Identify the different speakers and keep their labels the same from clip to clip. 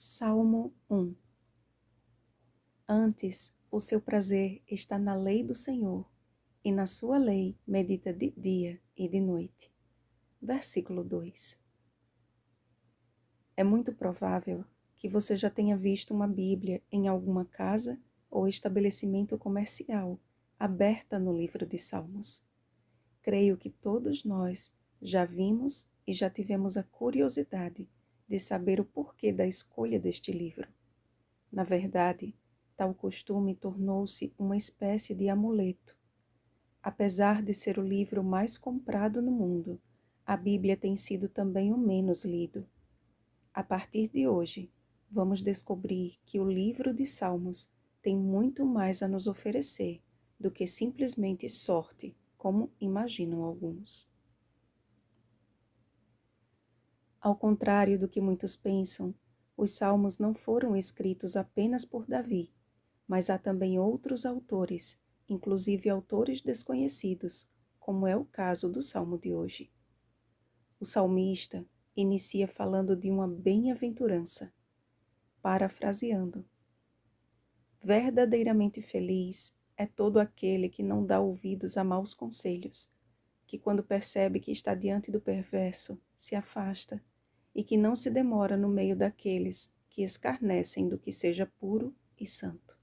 Speaker 1: Salmo 1 Antes, o seu prazer está na lei do Senhor, e na sua lei medita de dia e de noite. Versículo 2 É muito provável que você já tenha visto uma Bíblia em alguma casa ou estabelecimento comercial aberta no livro de Salmos. Creio que todos nós já vimos e já tivemos a curiosidade de saber o porquê da escolha deste livro. Na verdade, tal costume tornou-se uma espécie de amuleto. Apesar de ser o livro mais comprado no mundo, a Bíblia tem sido também o menos lido. A partir de hoje, vamos descobrir que o livro de Salmos tem muito mais a nos oferecer do que simplesmente sorte, como imaginam alguns. Ao contrário do que muitos pensam, os salmos não foram escritos apenas por Davi, mas há também outros autores, inclusive autores desconhecidos, como é o caso do salmo de hoje. O salmista inicia falando de uma bem-aventurança, parafraseando: Verdadeiramente feliz é todo aquele que não dá ouvidos a maus conselhos, que, quando percebe que está diante do perverso, se afasta e que não se demora no meio daqueles que escarnecem do que seja puro e santo.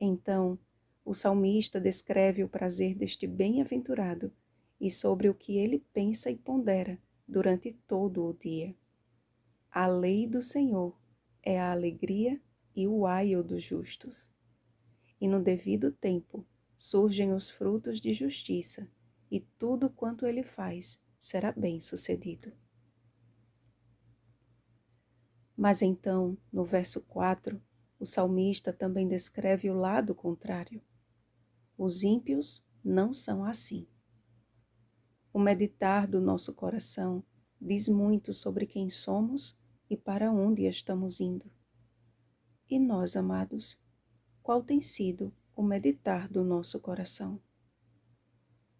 Speaker 1: Então, o salmista descreve o prazer deste bem-aventurado e sobre o que ele pensa e pondera durante todo o dia. A lei do Senhor é a alegria e o aio dos justos. E no devido tempo surgem os frutos de justiça, e tudo quanto ele faz será bem-sucedido. Mas então, no verso 4, o salmista também descreve o lado contrário. Os ímpios não são assim. O meditar do nosso coração diz muito sobre quem somos e para onde estamos indo. E nós, amados, qual tem sido o meditar do nosso coração?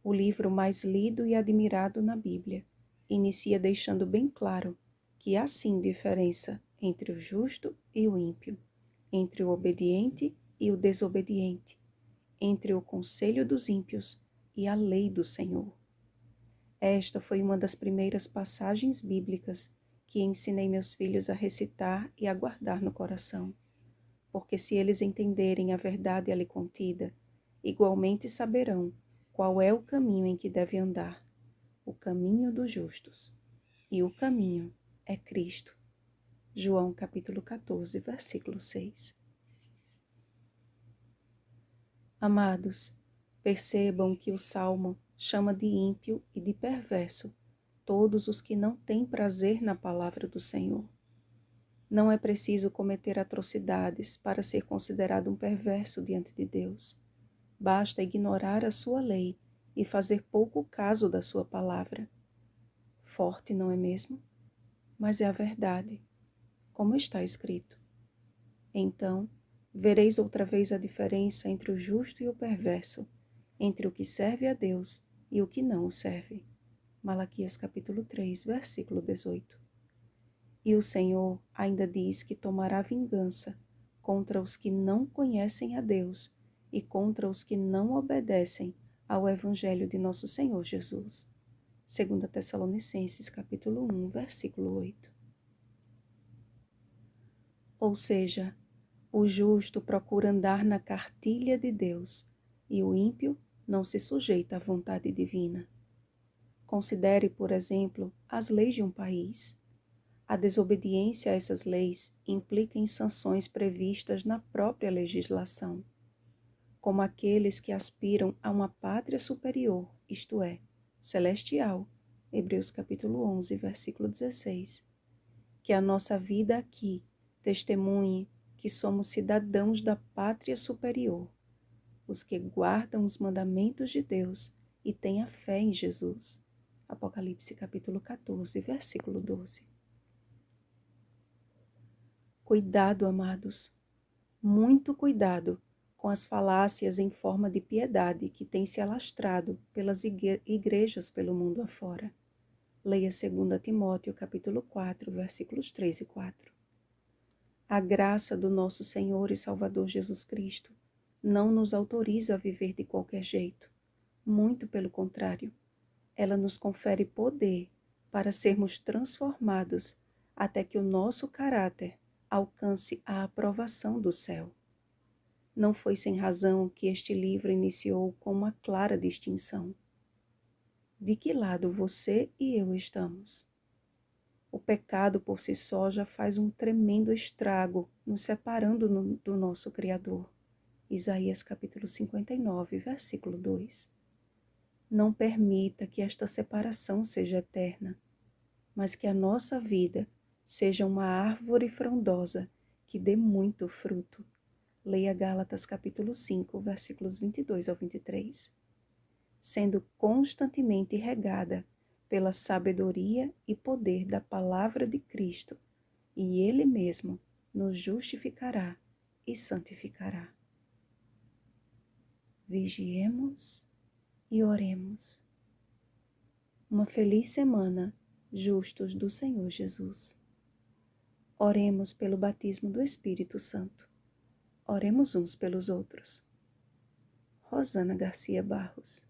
Speaker 1: O livro mais lido e admirado na Bíblia inicia deixando bem claro que há sim diferença entre o justo e o ímpio, entre o obediente e o desobediente, entre o conselho dos ímpios e a lei do Senhor. Esta foi uma das primeiras passagens bíblicas que ensinei meus filhos a recitar e a guardar no coração, porque se eles entenderem a verdade ali contida, igualmente saberão qual é o caminho em que deve andar, o caminho dos justos. E o caminho é Cristo. João capítulo 14, versículo 6. Amados, percebam que o salmo chama de ímpio e de perverso todos os que não têm prazer na palavra do Senhor. Não é preciso cometer atrocidades para ser considerado um perverso diante de Deus. Basta ignorar a sua lei e fazer pouco caso da sua palavra. Forte, não é mesmo? Mas é a verdade como está escrito. Então, vereis outra vez a diferença entre o justo e o perverso, entre o que serve a Deus e o que não o serve. Malaquias capítulo 3, versículo 18. E o Senhor ainda diz que tomará vingança contra os que não conhecem a Deus e contra os que não obedecem ao evangelho de nosso Senhor Jesus. 2 Tessalonicenses capítulo 1, versículo 8. Ou seja, o justo procura andar na cartilha de Deus e o ímpio não se sujeita à vontade divina. Considere, por exemplo, as leis de um país. A desobediência a essas leis implica em sanções previstas na própria legislação, como aqueles que aspiram a uma pátria superior, isto é, celestial. Hebreus capítulo 11, versículo 16. Que a nossa vida aqui testemunhe que somos cidadãos da pátria superior, os que guardam os mandamentos de Deus e têm a fé em Jesus. Apocalipse capítulo 14, versículo 12. Cuidado, amados, muito cuidado com as falácias em forma de piedade que têm se alastrado pelas igrejas pelo mundo afora. Leia 2 Timóteo capítulo 4, versículos 3 e 4. A graça do nosso Senhor e Salvador Jesus Cristo não nos autoriza a viver de qualquer jeito. Muito pelo contrário, ela nos confere poder para sermos transformados até que o nosso caráter alcance a aprovação do céu. Não foi sem razão que este livro iniciou com uma clara distinção. De que lado você e eu estamos? O pecado por si só já faz um tremendo estrago, nos separando no, do nosso Criador. Isaías capítulo 59, versículo 2. Não permita que esta separação seja eterna, mas que a nossa vida seja uma árvore frondosa que dê muito fruto. Leia Gálatas capítulo 5, versículos 22 ao 23. Sendo constantemente regada pela sabedoria e poder da palavra de Cristo, e Ele mesmo nos justificará e santificará. Vigiemos e oremos. Uma feliz semana, justos do Senhor Jesus. Oremos pelo batismo do Espírito Santo. Oremos uns pelos outros. Rosana Garcia Barros